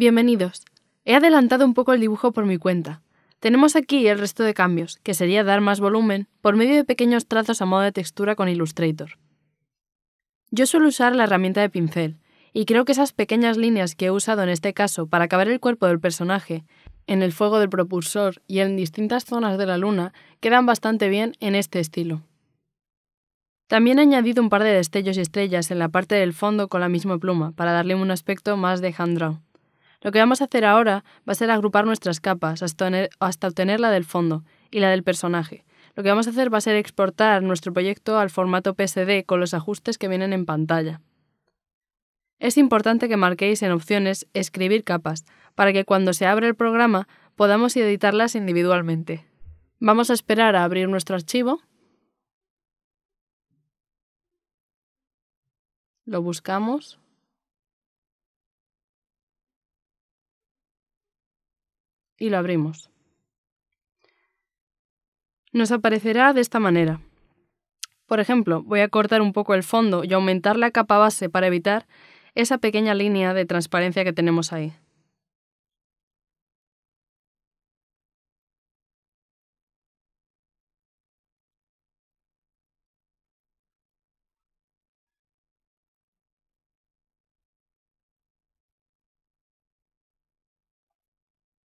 Bienvenidos. He adelantado un poco el dibujo por mi cuenta. Tenemos aquí el resto de cambios, que sería dar más volumen por medio de pequeños trazos a modo de textura con Illustrator. Yo suelo usar la herramienta de pincel, y creo que esas pequeñas líneas que he usado en este caso para acabar el cuerpo del personaje, en el fuego del propulsor y en distintas zonas de la luna quedan bastante bien en este estilo. También he añadido un par de destellos y estrellas en la parte del fondo con la misma pluma para darle un aspecto más de hand draw. Lo que vamos a hacer ahora va a ser agrupar nuestras capas hasta, obtener, la del fondo y la del personaje. Lo que vamos a hacer va a ser exportar nuestro proyecto al formato PSD con los ajustes que vienen en pantalla. Es importante que marquéis en opciones Escribir capas, para que cuando se abra el programa podamos editarlas individualmente. Vamos a esperar a abrir nuestro archivo. Lo buscamos. y lo abrimos. Nos aparecerá de esta manera. Por ejemplo, voy a cortar un poco el fondo y aumentar la capa base para evitar esa pequeña línea de transparencia que tenemos ahí.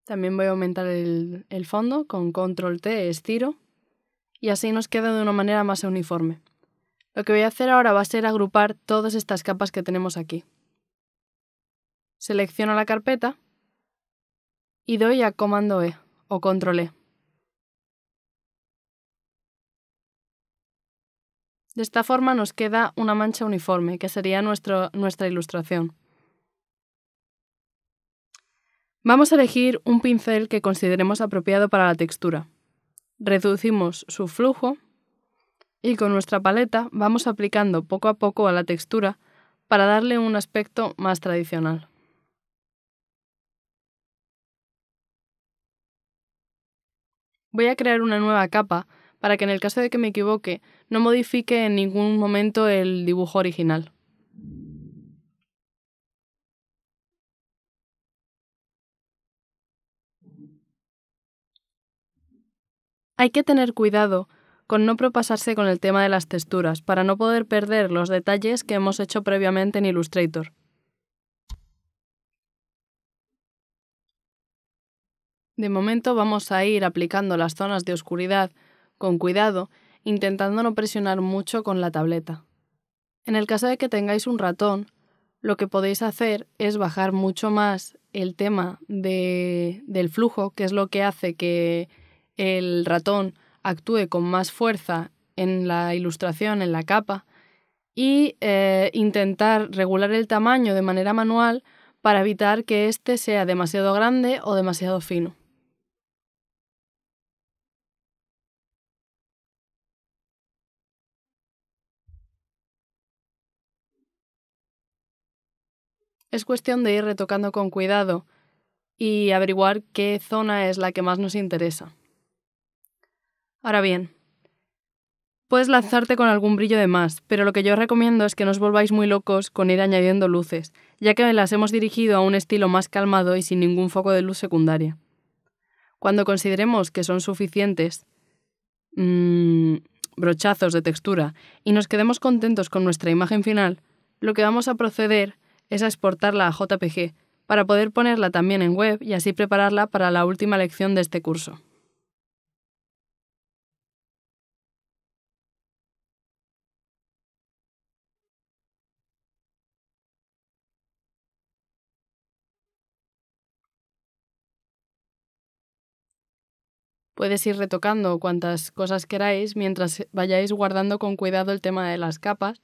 También voy a aumentar el, fondo con control T, estiro, y así nos queda de una manera más uniforme. Lo que voy a hacer ahora va a ser agrupar todas estas capas que tenemos aquí. Selecciono la carpeta y doy a comando E o control E. De esta forma nos queda una mancha uniforme, que sería nuestra ilustración. Vamos a elegir un pincel que consideremos apropiado para la textura. Reducimos su flujo y con nuestra paleta vamos aplicando poco a poco a la textura para darle un aspecto más tradicional. Voy a crear una nueva capa para que en el caso de que me equivoque no modifique en ningún momento el dibujo original. Hay que tener cuidado con no propasarse con el tema de las texturas para no poder perder los detalles que hemos hecho previamente en Illustrator. De momento vamos a ir aplicando las zonas de oscuridad con cuidado, intentando no presionar mucho con la tableta. En el caso de que tengáis un ratón, lo que podéis hacer es bajar mucho más el tema de, del flujo, que es lo que hace que el ratón actúe con más fuerza en la ilustración, en la capa, y eh, intentar regular el tamaño de manera manual para evitar que éste sea demasiado grande o demasiado fino. Es cuestión de ir retocando con cuidado y averiguar qué zona es la que más nos interesa. Ahora bien, puedes lanzarte con algún brillo de más, pero lo que yo recomiendo es que no os volváis muy locos con ir añadiendo luces, ya que las hemos dirigido a un estilo más calmado y sin ningún foco de luz secundaria. Cuando consideremos que son suficientes mm, brochazos de textura y nos quedemos contentos con nuestra imagen final, lo que vamos a proceder es a exportarla a JPG para poder ponerla también en web y así prepararla para la última lección de este curso. Puedes ir retocando cuantas cosas queráis mientras vayáis guardando con cuidado el tema de las capas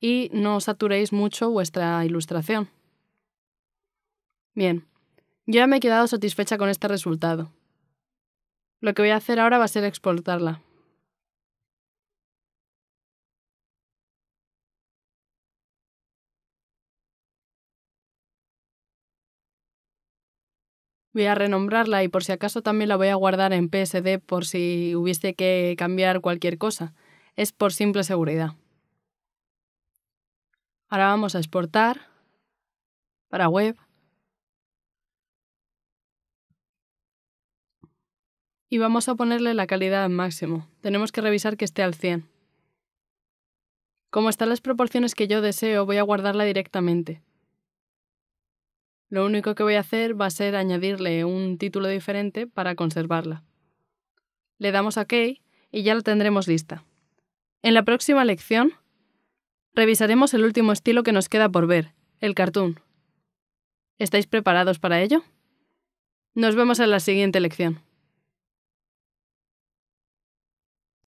y no saturéis mucho vuestra ilustración. Bien, yo ya me he quedado satisfecha con este resultado. Lo que voy a hacer ahora va a ser exportarla. Voy a renombrarla y por si acaso también la voy a guardar en PSD por si hubiese que cambiar cualquier cosa. Es por simple seguridad. Ahora vamos a exportar para web. Y vamos a ponerle la calidad al máximo. Tenemos que revisar que esté al 100. Como están las proporciones que yo deseo, voy a guardarla directamente. Lo único que voy a hacer va a ser añadirle un título diferente para conservarla. Le damos a OK y ya la tendremos lista. En la próxima lección, revisaremos el último estilo que nos queda por ver, el cartoon. ¿Estáis preparados para ello? Nos vemos en la siguiente lección.